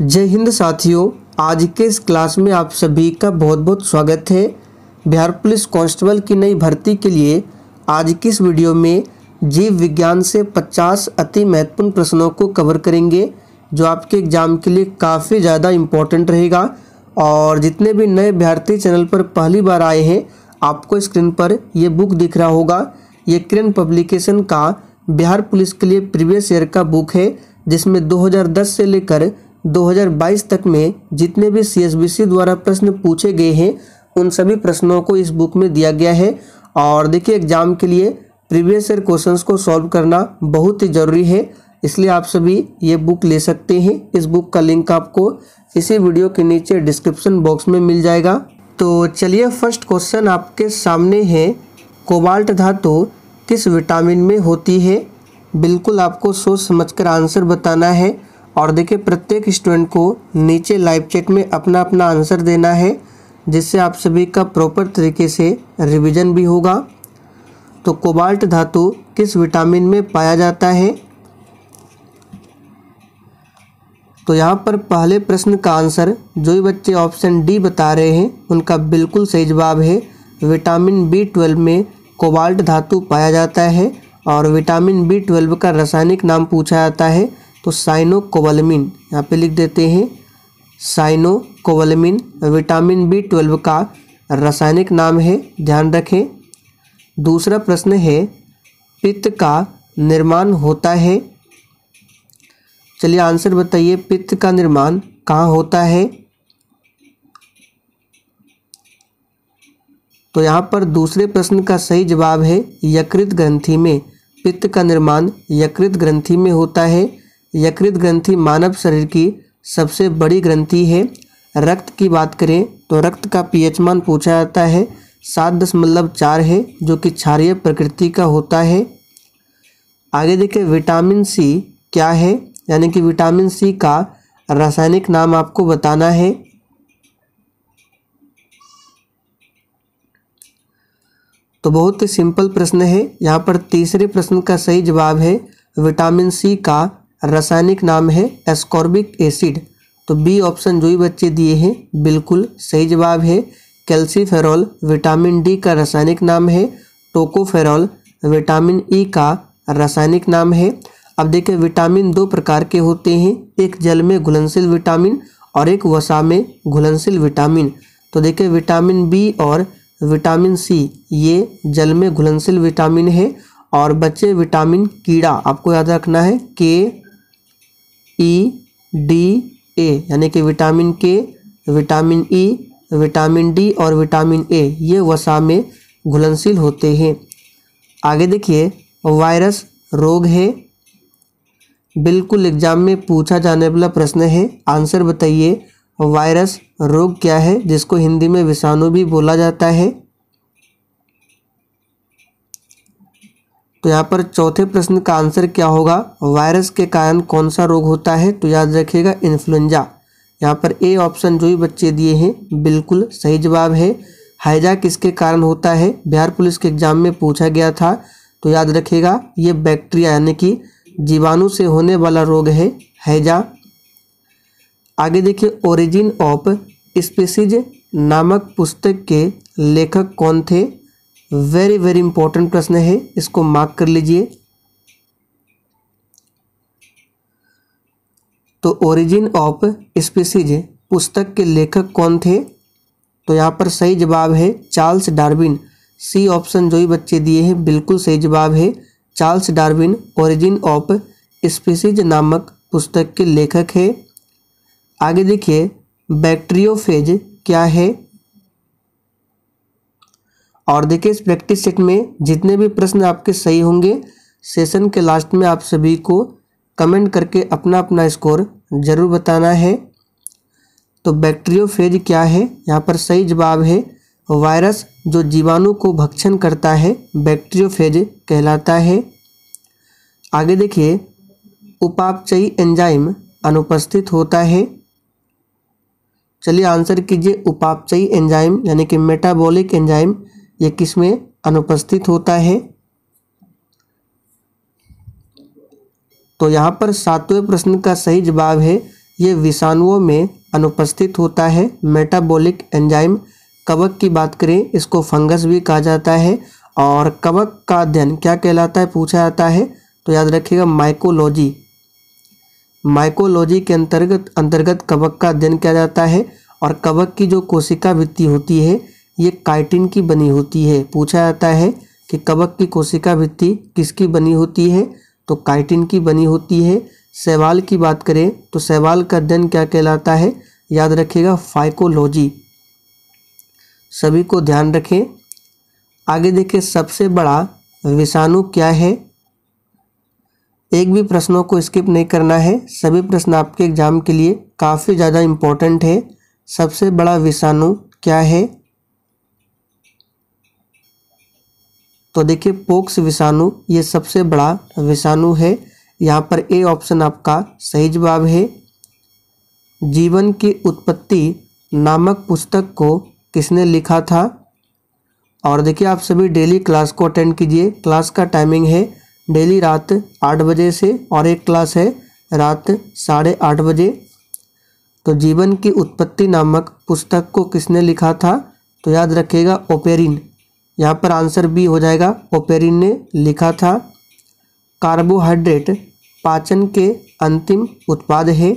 जय हिंद साथियों आज के इस क्लास में आप सभी का बहुत बहुत स्वागत है बिहार पुलिस कांस्टेबल की नई भर्ती के लिए आज की इस वीडियो में जीव विज्ञान से 50 अति महत्वपूर्ण प्रश्नों को कवर करेंगे जो आपके एग्जाम के लिए काफ़ी ज़्यादा इम्पोर्टेंट रहेगा और जितने भी नए भारतीय चैनल पर पहली बार आए हैं आपको स्क्रीन पर यह बुक दिख रहा होगा ये किरण पब्लिकेशन का बिहार पुलिस के लिए प्रीवियस ईयर का बुक है जिसमें 2010 से लेकर 2022 तक में जितने भी सी द्वारा प्रश्न पूछे गए हैं उन सभी प्रश्नों को इस बुक में दिया गया है और देखिए एग्जाम के लिए प्रीवियस ईयर क्वेश्चंस को सॉल्व करना बहुत ही ज़रूरी है इसलिए आप सभी ये बुक ले सकते हैं इस बुक का लिंक आपको इसी वीडियो के नीचे डिस्क्रिप्शन बॉक्स में मिल जाएगा तो चलिए फर्स्ट क्वेश्चन आपके सामने है कोबाल्ट धातु किस विटामिन में होती है बिल्कुल आपको सोच समझकर आंसर बताना है और देखिए प्रत्येक स्टूडेंट को नीचे लाइव चैट में अपना अपना आंसर देना है जिससे आप सभी का प्रॉपर तरीके से रिवीजन भी होगा तो कोबाल्ट धातु किस विटामिन में पाया जाता है तो यहाँ पर पहले प्रश्न का आंसर जो भी बच्चे ऑप्शन डी बता रहे हैं उनका बिल्कुल सही जवाब है विटामिन बी ट्वेल्व में कोबाल्ट धातु पाया जाता है और विटामिन बी ट्वेल्व का रासायनिक नाम पूछा जाता है तो साइनोकोवलमिन यहाँ पे लिख देते हैं साइनोकोवलमिन विटामिन बी ट्वेल्व का रासायनिक नाम है ध्यान रखें दूसरा प्रश्न है पित्त का निर्माण होता है चलिए आंसर बताइए पित्त का निर्माण कहाँ होता है तो यहाँ पर दूसरे प्रश्न का सही जवाब है यकृत ग्रंथि में पित्त का निर्माण यकृत ग्रंथि में होता है यकृत ग्रंथि मानव शरीर की सबसे बड़ी ग्रंथि है रक्त की बात करें तो रक्त का पीएच मान पूछा जाता है सात दशमलव चार है जो कि क्षारिय प्रकृति का होता है आगे देखें विटामिन सी क्या है यानी कि विटामिन सी का रासायनिक नाम आपको बताना है तो बहुत ही सिंपल प्रश्न है यहाँ पर तीसरे प्रश्न का सही जवाब है विटामिन सी का रासायनिक नाम है एस्कॉर्बिक एसिड तो बी ऑप्शन जो भी बच्चे दिए हैं बिल्कुल सही जवाब है कैल्सीफेरॉल विटामिन डी का रासायनिक नाम है टोकोफेरॉल विटामिन ई का रासायनिक नाम है अब देखें विटामिन दो प्रकार के होते हैं एक जल में घुलनशील विटामिन और एक वसा में घुलनशील विटामिन तो देखें विटामिन बी और विटामिन सी ये जल में घुलनशील विटामिन है और बच्चे विटामिन कीड़ा आपको याद रखना है के ई डी ए यानी कि vitamin K vitamin E e, vitamin D और विटामिन ए ये वसा में घुलनशील होते हैं आगे देखिए वायरस रोग है बिल्कुल एग्जाम में पूछा जाने वाला प्रश्न है आंसर बताइए वायरस रोग क्या है जिसको हिंदी में विषाणु भी बोला जाता है तो यहाँ पर चौथे प्रश्न का आंसर क्या होगा वायरस के कारण कौन सा रोग होता है तो याद रखिएगा इन्फ्लुएंजा यहाँ पर ए ऑप्शन जो भी बच्चे दिए हैं बिल्कुल सही जवाब है हाइजा किसके कारण होता है बिहार पुलिस के एग्जाम में पूछा गया था तो याद रखिएगा ये बैक्टीरिया यानी कि जीवाणु से होने वाला रोग है हैजा आगे देखिए ओरिजिन ऑफ स्पेसिज नामक पुस्तक के लेखक कौन थे वेरी वेरी इंपॉर्टेंट प्रश्न है इसको मार्क कर लीजिए तो ओरिजिन ऑफ स्पीसीज पुस्तक के लेखक कौन थे तो यहाँ पर सही जवाब है चार्ल्स डार्विन सी ऑप्शन जो ही बच्चे दिए हैं बिल्कुल सही जवाब है Charles Darwin Origin of Species नामक पुस्तक के लेखक है आगे देखिए बैक्टीरियोफेज क्या है और देखिए इस प्रैक्टिस सेट में जितने भी प्रश्न आपके सही होंगे सेशन के लास्ट में आप सभी को कमेंट करके अपना अपना स्कोर ज़रूर बताना है तो बैक्टीरियोफेज क्या है यहाँ पर सही जवाब है वायरस जो जीवाणु को भक्षण करता है बैक्टीरियोफेज कहलाता है आगे देखिए उपापचयी एंजाइम अनुपस्थित होता है चलिए आंसर कीजिए उपापचयी एंजाइम यानी कि मेटाबॉलिक एंजाइम ये किस में अनुपस्थित होता है तो यहाँ पर सातवें प्रश्न का सही जवाब है ये विषाणुओं में अनुपस्थित होता है मेटाबॉलिक एंजाइम कवक की बात करें इसको फंगस भी कहा जाता है और कवक का अध्ययन क्या कहलाता है पूछा जाता है तो याद रखिएगा माइकोलॉजी माइकोलॉजी के अंतर्गत अंतर्गत कवक का अध्ययन किया जाता है और कवक की जो कोशिका वृत्ति होती है ये काइटिन की बनी होती है पूछा जाता है कि कवक की कोशिका भित्ति किसकी बनी होती है तो काइटिन की बनी होती है सवाल की बात करें तो सवाल का अध्ययन क्या कहलाता है याद रखिएगा फाइकोलॉजी सभी को ध्यान रखें आगे देखें सबसे बड़ा विषाणु क्या है एक भी प्रश्नों को स्किप नहीं करना है सभी प्रश्न आपके एग्जाम के लिए काफ़ी ज़्यादा इम्पोर्टेंट है सबसे बड़ा विषाणु क्या है तो देखिए पोक्स विषाणु ये सबसे बड़ा विषाणु है यहाँ पर ए ऑप्शन आपका सही जवाब है जीवन की उत्पत्ति नामक पुस्तक को किसने लिखा था और देखिए आप सभी डेली क्लास को अटेंड कीजिए क्लास का टाइमिंग है डेली रात आठ बजे से और एक क्लास है रात साढ़े आठ बजे तो जीवन की उत्पत्ति नामक पुस्तक को किसने लिखा था तो याद रखिएगा ओपेरिन यहाँ पर आंसर बी हो जाएगा ओपेरिन ने लिखा था कार्बोहाइड्रेट पाचन के अंतिम उत्पाद है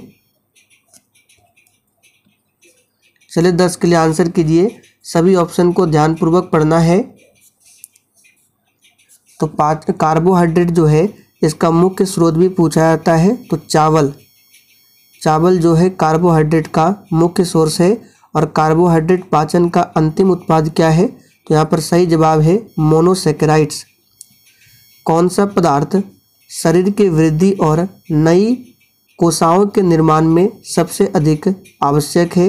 चलिए दस के लिए आंसर कीजिए सभी ऑप्शन को ध्यानपूर्वक पढ़ना है तो पाच कार्बोहाइड्रेट जो है इसका मुख्य स्रोत भी पूछा जाता है तो चावल चावल जो है कार्बोहाइड्रेट का मुख्य सोर्स है और कार्बोहाइड्रेट पाचन का अंतिम उत्पाद क्या है तो यहाँ पर सही जवाब है मोनोसेकेराइड्स कौन सा पदार्थ शरीर की वृद्धि और नई कोशाओं के निर्माण में सबसे अधिक आवश्यक है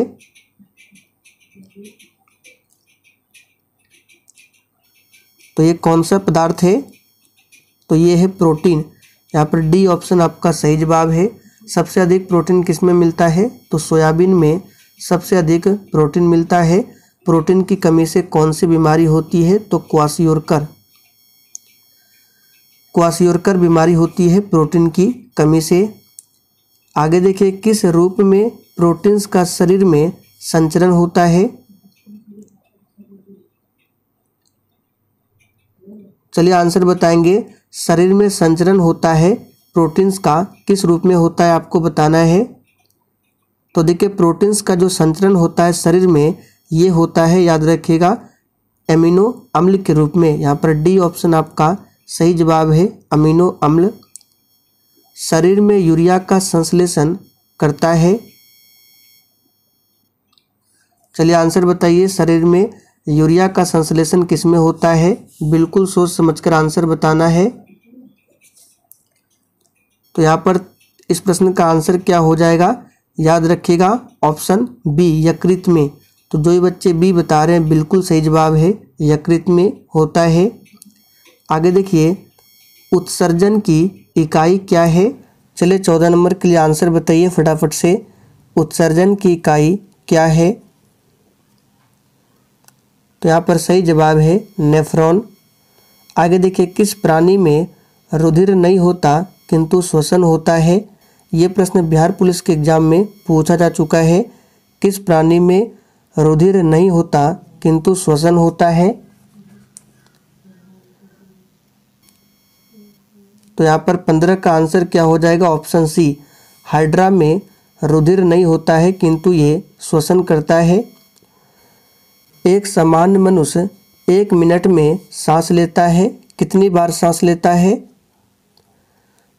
तो ये कौन सा पदार्थ है तो ये है प्रोटीन यहाँ पर डी ऑप्शन आपका सही जवाब है सबसे अधिक प्रोटीन किस में मिलता है तो सोयाबीन में सबसे अधिक प्रोटीन मिलता है प्रोटीन की कमी से कौन सी बीमारी होती है तो क्वासियोरकर क्वासियोरकर बीमारी होती है प्रोटीन की कमी से आगे देखिए किस रूप में प्रोटीन्स का शरीर में संचरण होता है चलिए आंसर बताएंगे शरीर में संचरण होता है प्रोटीन्स का किस रूप में होता है आपको बताना है तो देखिए प्रोटीन्स का जो संचरण होता है शरीर में ये होता है याद रखिएगा एमिनो अम्ल के रूप में यहाँ पर डी ऑप्शन आपका सही जवाब है अमीनो अम्ल शरीर में यूरिया का संश्लेषण करता है चलिए आंसर बताइए शरीर में यूरिया का संश्लेषण किस में होता है बिल्कुल सोच समझकर आंसर बताना है तो यहाँ पर इस प्रश्न का आंसर क्या हो जाएगा याद रखिएगा ऑप्शन बी यकृत में तो जो ये बच्चे बी बता रहे हैं बिल्कुल सही जवाब है यकृत में होता है आगे देखिए उत्सर्जन की इकाई क्या है चले चौदह नंबर के लिए आंसर बताइए फटाफट से उत्सर्जन की इकाई क्या है तो यहाँ पर सही जवाब है नेफ्रॉन आगे देखिए किस प्राणी में रुधिर नहीं होता किंतु श्वसन होता है ये प्रश्न बिहार पुलिस के एग्जाम में पूछा जा चुका है किस प्राणी में रुधिर नहीं होता किंतु श्वसन होता है तो यहाँ पर पंद्रह का आंसर क्या हो जाएगा ऑप्शन सी हाइड्रा में रुधिर नहीं होता है किंतु ये श्वसन करता है एक समान मनुष्य एक मिनट में सांस लेता है कितनी बार सांस लेता है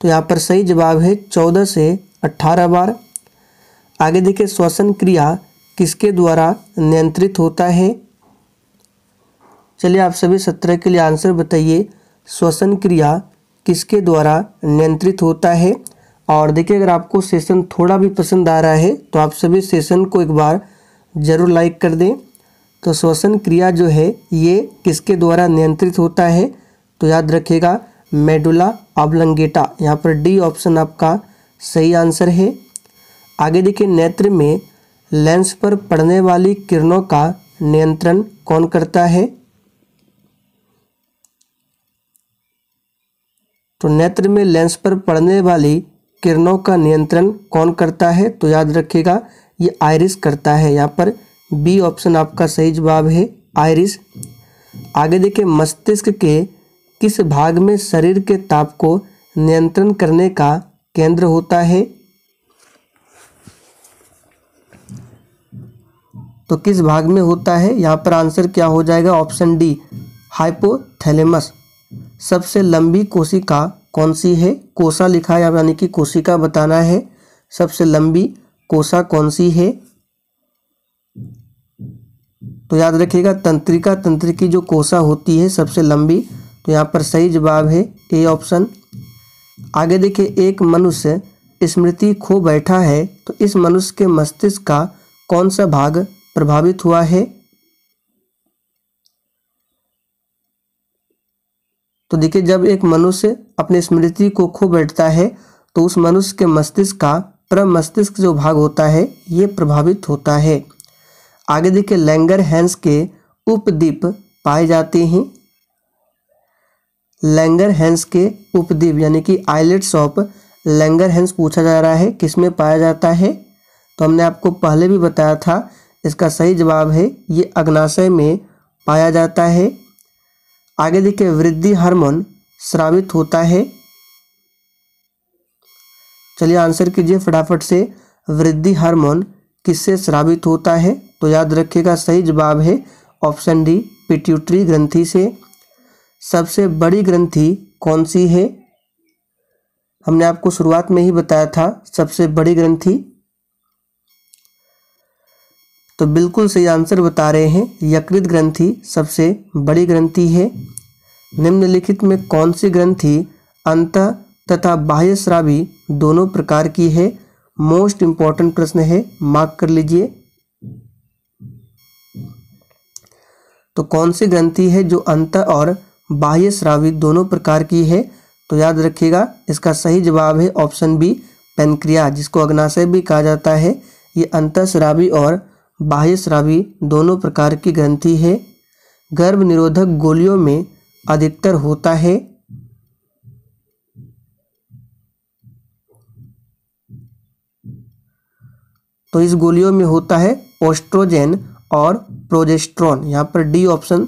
तो यहाँ पर सही जवाब है चौदह से अट्ठारह बार आगे देखिए श्वसन क्रिया किसके द्वारा नियंत्रित होता है चलिए आप सभी सत्रह के लिए आंसर बताइए श्वसन क्रिया किसके द्वारा नियंत्रित होता है और देखिए अगर आपको सेशन थोड़ा भी पसंद आ रहा है तो आप सभी सेशन को एक बार ज़रूर लाइक कर दें तो श्वसन क्रिया जो है ये किसके द्वारा नियंत्रित होता है तो याद रखिएगा मेडुला ऑबलंगेटा यहाँ पर डी ऑप्शन आपका सही आंसर है आगे देखिए नेत्र में लेंस पर पड़ने वाली किरणों का नियंत्रण कौन करता है तो नेत्र में लेंस पर पड़ने वाली किरणों का नियंत्रण कौन करता है तो याद रखिएगा ये आयरिस करता है यहाँ पर बी ऑप्शन आपका सही जवाब है आयरिस आगे देखिए मस्तिष्क के किस भाग में शरीर के ताप को नियंत्रण करने का केंद्र होता है तो किस भाग में होता है यहाँ पर आंसर क्या हो जाएगा ऑप्शन डी हाइपोथैलेमस सबसे लंबी कोशिका कौन सी है कोसा लिखा है यानी कि कोशिका बताना है सबसे लंबी कोसा कौन सी है तो याद रखिएगा तंत्रिका तंत्र की जो कोसा होती है सबसे लंबी तो यहाँ पर सही जवाब है ए ऑप्शन आगे देखिए एक मनुष्य स्मृति खो बैठा है तो इस मनुष्य के मस्तिष्क का कौन सा भाग प्रभावित हुआ है तो देखिए जब एक मनुष्य अपनी स्मृति को खो बैठता है तो उस मनुष्य के मस्तिष्क का प्रमस्तिष्क जो भाग होता है ये प्रभावित होता है आगे देखिए लैंगर हैंस के उपद्वीप पाए जाते हैं लैंगर हैंस के उपद्वीप यानी कि आइलेट्स ऑफ लैंगर हैंस पूछा जा रहा है किसमें पाया जाता है तो हमने आपको पहले भी बताया था इसका सही जवाब है ये अग्नाशय में पाया जाता है आगे देखिए वृद्धि हार्मोन श्रावित होता है चलिए आंसर कीजिए फटाफट से वृद्धि हार्मोन किससे श्रावित होता है तो याद रखिएगा सही जवाब है ऑप्शन डी पिट्यूटरी ग्रंथि से सबसे बड़ी ग्रंथि कौन सी है हमने आपको शुरुआत में ही बताया था सबसे बड़ी ग्रंथि तो बिल्कुल सही आंसर बता रहे हैं यकृत ग्रंथि सबसे बड़ी ग्रंथि है निम्नलिखित में कौन सी ग्रंथि अंत तथा बाह्य श्रावी दोनों प्रकार की है मोस्ट इंपॉर्टेंट प्रश्न है मार्क कर लीजिए तो कौन सी ग्रंथि है जो अंत और बाह्य श्रावी दोनों प्रकार की है तो याद रखिएगा इसका सही जवाब है ऑप्शन बी पेनक्रिया जिसको अग्नाशय भी कहा जाता है ये अंतःश्रावी और बाह्य स्रावी दोनों प्रकार की ग्रंथि है गर्भ निरोधक गोलियों में अधिकतर होता है तो इस गोलियों में होता है ओस्ट्रोजेन और प्रोजेस्ट्रॉन यहाँ पर डी ऑप्शन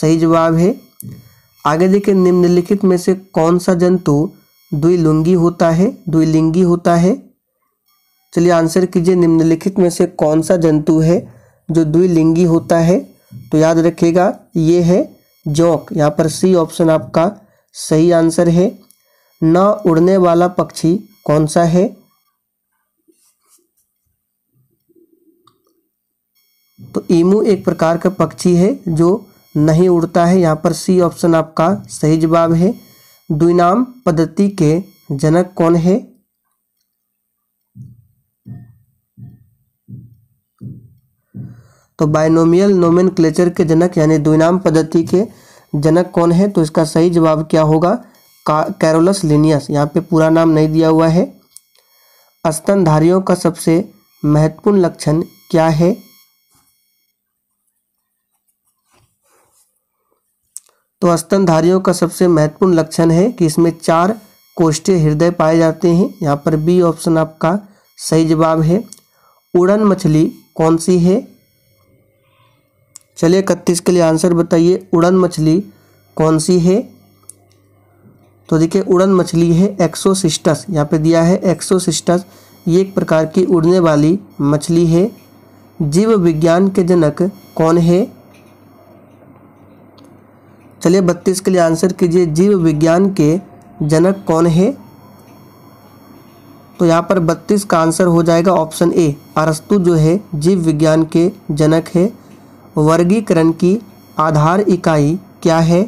सही जवाब है आगे देखिए निम्नलिखित में से कौन सा जंतु द्विलिंगी होता है द्विलिंगी होता है चलिए आंसर कीजिए निम्नलिखित में से कौन सा जंतु है जो द्विलिंगी होता है तो याद रखिएगा ये है जौक यहाँ पर सी ऑप्शन आपका सही आंसर है न उड़ने वाला पक्षी कौन सा है तो ईमू एक प्रकार का पक्षी है जो नहीं उड़ता है यहाँ पर सी ऑप्शन आपका सही जवाब है द्विनाम पद्धति के जनक कौन है तो बायनोमियल क्लेचर के जनक यानी द्विनाम पद्धति के जनक कौन है तो इसका सही जवाब क्या होगा कैरोलस लिनियस यहाँ पे पूरा नाम नहीं दिया हुआ है स्तनधारियों का सबसे महत्वपूर्ण लक्षण क्या है तो स्तनधारियों का सबसे महत्वपूर्ण लक्षण है कि इसमें चार कोष्ठीय हृदय पाए जाते हैं यहाँ पर बी ऑप्शन आपका सही जवाब है उड़न मछली कौन सी है चलिए इकतीस के लिए आंसर बताइए उड़न मछली कौन सी है तो देखिए उड़न मछली है एक्सोसिस्टस यहाँ पे दिया है एक्सोसिस्टस ये एक प्रकार की उड़ने वाली मछली है जीव विज्ञान के जनक कौन है चलिए बत्तीस के लिए आंसर कीजिए जीव विज्ञान के जनक कौन है तो यहाँ पर बत्तीस का आंसर हो जाएगा ऑप्शन ए अरस्तु जो है जीव विज्ञान के जनक है वर्गीकरण की आधार इकाई क्या है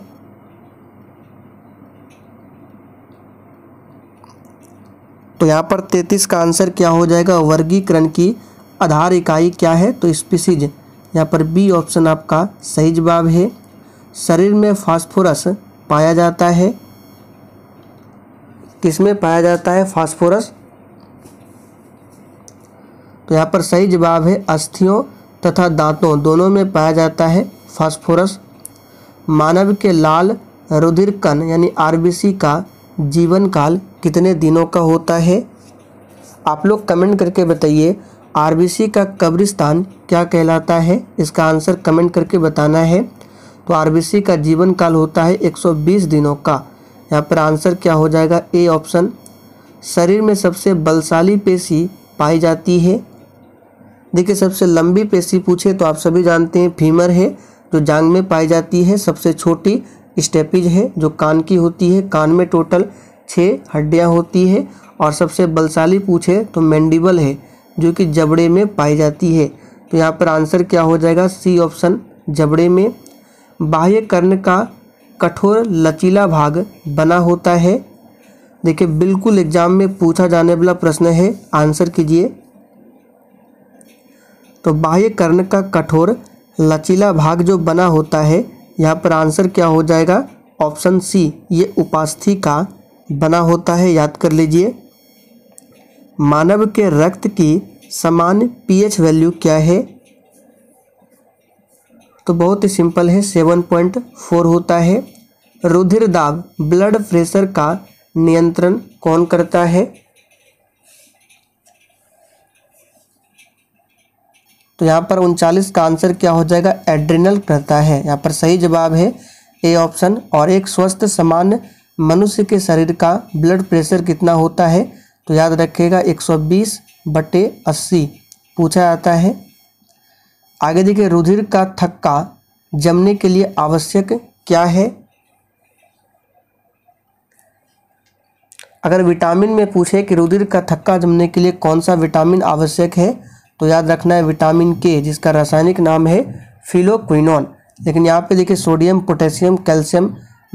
तो यहाँ पर तैतीस का आंसर क्या हो जाएगा वर्गीकरण की आधार इकाई क्या है तो स्पीसीज यहाँ पर बी ऑप्शन आपका सही जवाब है शरीर में फास्फोरस पाया जाता है किसमें पाया जाता है फास्फोरस तो यहाँ पर सही जवाब है अस्थियों तथा दांतों दोनों में पाया जाता है फास्फोरस मानव के लाल रुधिर कण यानी आर का जीवन काल कितने दिनों का होता है आप लोग कमेंट करके बताइए आर का कब्रिस्तान क्या कहलाता है इसका आंसर कमेंट करके बताना है तो आर का जीवन काल होता है 120 दिनों का यहाँ पर आंसर क्या हो जाएगा ए ऑप्शन शरीर में सबसे बलशाली पेशी पाई जाती है देखिए सबसे लंबी पेशी पूछे तो आप सभी जानते हैं फीमर है जो जांग में पाई जाती है सबसे छोटी स्टेपिज है जो कान की होती है कान में टोटल छः हड्डियाँ होती है और सबसे बलशाली पूछे तो मैंडिबल है जो कि जबड़े में पाई जाती है तो यहाँ पर आंसर क्या हो जाएगा सी ऑप्शन जबड़े में बाह्य कर्ण का कठोर लचीला भाग बना होता है देखिए बिल्कुल एग्जाम में पूछा जाने वाला प्रश्न है आंसर कीजिए तो बाह्य कर्ण का कठोर लचीला भाग जो बना होता है यहाँ पर आंसर क्या हो जाएगा ऑप्शन सी ये उपास्थि का बना होता है याद कर लीजिए मानव के रक्त की समान पीएच वैल्यू क्या है तो बहुत ही सिंपल है सेवन पॉइंट फोर होता है रुधिर दाब ब्लड प्रेशर का नियंत्रण कौन करता है तो यहाँ पर उनचालीस का आंसर क्या हो जाएगा एड्रिनल रहता है यहाँ पर सही जवाब है ए ऑप्शन और एक स्वस्थ सामान्य मनुष्य के शरीर का ब्लड प्रेशर कितना होता है तो याद रखिएगा 120 बटे अस्सी पूछा जाता है आगे देखिए रुधिर का थक्का जमने के लिए आवश्यक क्या है अगर विटामिन में पूछे कि रुधिर का थक्का जमने के लिए कौन सा विटामिन आवश्यक है तो याद रखना है विटामिन के जिसका रासायनिक नाम है फिलोक्विनोन लेकिन यहाँ पे देखिए सोडियम पोटेशियम कैल्शियम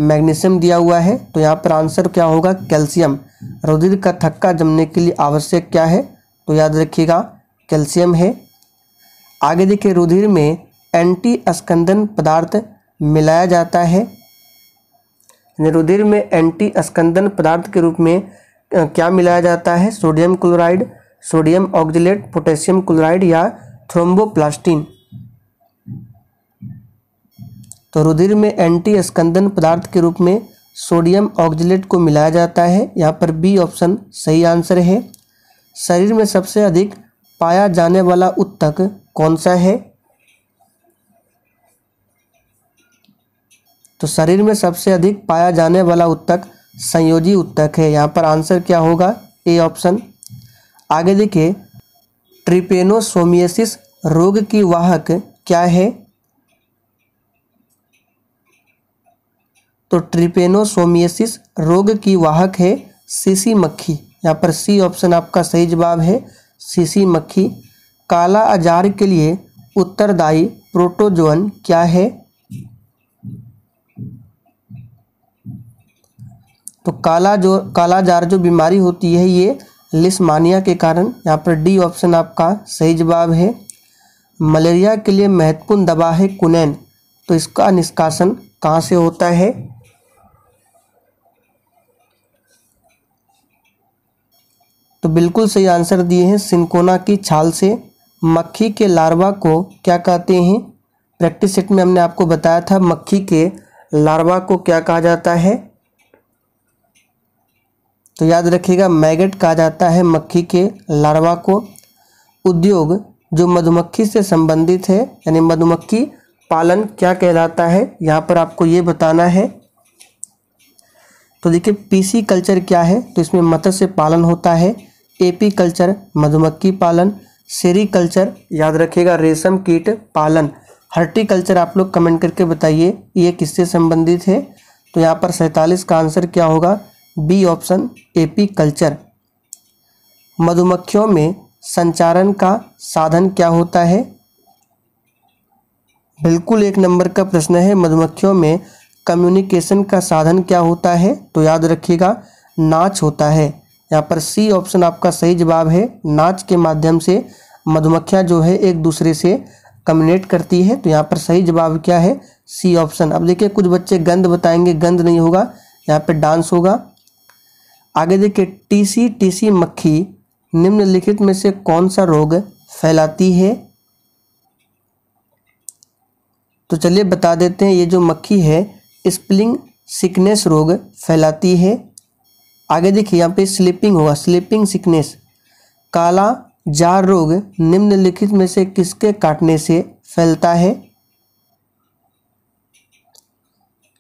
मैग्नीशियम दिया हुआ है तो यहाँ पर आंसर क्या होगा कैल्शियम रुधिर का थक्का जमने के लिए आवश्यक क्या है तो याद रखिएगा कैल्शियम है आगे देखिए रुधिर में एंटी स्कंदन पदार्थ मिलाया जाता है रुधिर में एंटी स्कंदन पदार्थ के रूप में क्या मिलाया जाता है sodium chloride sodium oxalate potassium chloride या थ्रोम्बोप्लास्टिन तो रुधिर में एंटी स्कंदन पदार्थ के रूप में सोडियम ऑक्जिलेट को मिलाया जाता है यहाँ पर बी ऑप्शन सही आंसर है शरीर में सबसे अधिक पाया जाने वाला उत्तक कौन सा है तो शरीर में सबसे अधिक पाया जाने वाला उत्तक संयोजी उत्तक है यहाँ पर आंसर क्या होगा ए ऑप्शन आगे देखिए ट्रिपेनोसोमियसिस रोग की वाहक क्या है तो ट्रिपेनोसोमियसिस रोग की वाहक है सीसी मक्खी यहाँ पर सी ऑप्शन आपका सही जवाब है सीसी मक्खी काला आजार के लिए उत्तरदायी प्रोटोजोन क्या है तो काला जो कालाजार जो बीमारी होती है ये लिस्मानिया के कारण यहाँ पर डी ऑप्शन आपका सही जवाब है मलेरिया के लिए महत्वपूर्ण दवा है कुनैन तो इसका निष्कासन कहाँ से होता है तो बिल्कुल सही आंसर दिए हैं सिंकोना की छाल से मक्खी के लार्वा को क्या कहते हैं प्रैक्टिस सेट में हमने आपको बताया था मक्खी के लार्वा को क्या कहा जाता है तो याद रखिएगा मैगेट कहा जाता है मक्खी के लार्वा को उद्योग जो मधुमक्खी से संबंधित है यानी मधुमक्खी पालन क्या कहलाता है यहाँ पर आपको ये बताना है तो देखिए पीसी कल्चर क्या है तो इसमें मत्स्य पालन होता है एपी कल्चर मधुमक्खी पालन सेरी कल्चर याद रखिएगा रेशम कीट पालन हर्टिकल्चर आप लोग कमेंट करके बताइए ये किससे संबंधित है तो यहाँ पर सैंतालीस का आंसर क्या होगा बी ऑप्शन एपी कल्चर मधुमक्खियों में संचारण का साधन क्या होता है बिल्कुल एक नंबर का प्रश्न है मधुमक्खियों में कम्युनिकेशन का साधन क्या होता है तो याद रखिएगा नाच होता है यहाँ पर सी ऑप्शन आपका सही जवाब है नाच के माध्यम से मधुमक्खियाँ जो है एक दूसरे से कम्युनिकेट करती है तो यहाँ पर सही जवाब क्या है सी ऑप्शन अब देखिए कुछ बच्चे गंद बताएंगे गंद नहीं होगा यहाँ पर डांस होगा आगे देखिए टीसी टीसी मक्खी निम्नलिखित में से कौन सा रोग फैलाती है तो चलिए बता देते हैं ये जो मक्खी है स्प्लिंग सिकनेस रोग फैलाती है आगे देखिए यहाँ पे स्लीपिंग हुआ स्लीपिंग सिकनेस काला जार रोग निम्नलिखित में से किसके काटने से फैलता है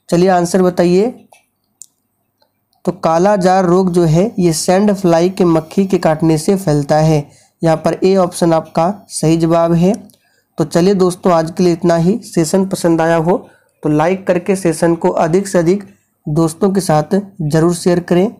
चलिए आंसर बताइए तो काला जार रोग जो है ये सैंड फ्लाई के मक्खी के काटने से फैलता है यहाँ पर ए ऑप्शन आपका सही जवाब है तो चलिए दोस्तों आज के लिए इतना ही सेशन पसंद आया हो तो लाइक करके सेशन को अधिक से अधिक दोस्तों के साथ ज़रूर शेयर करें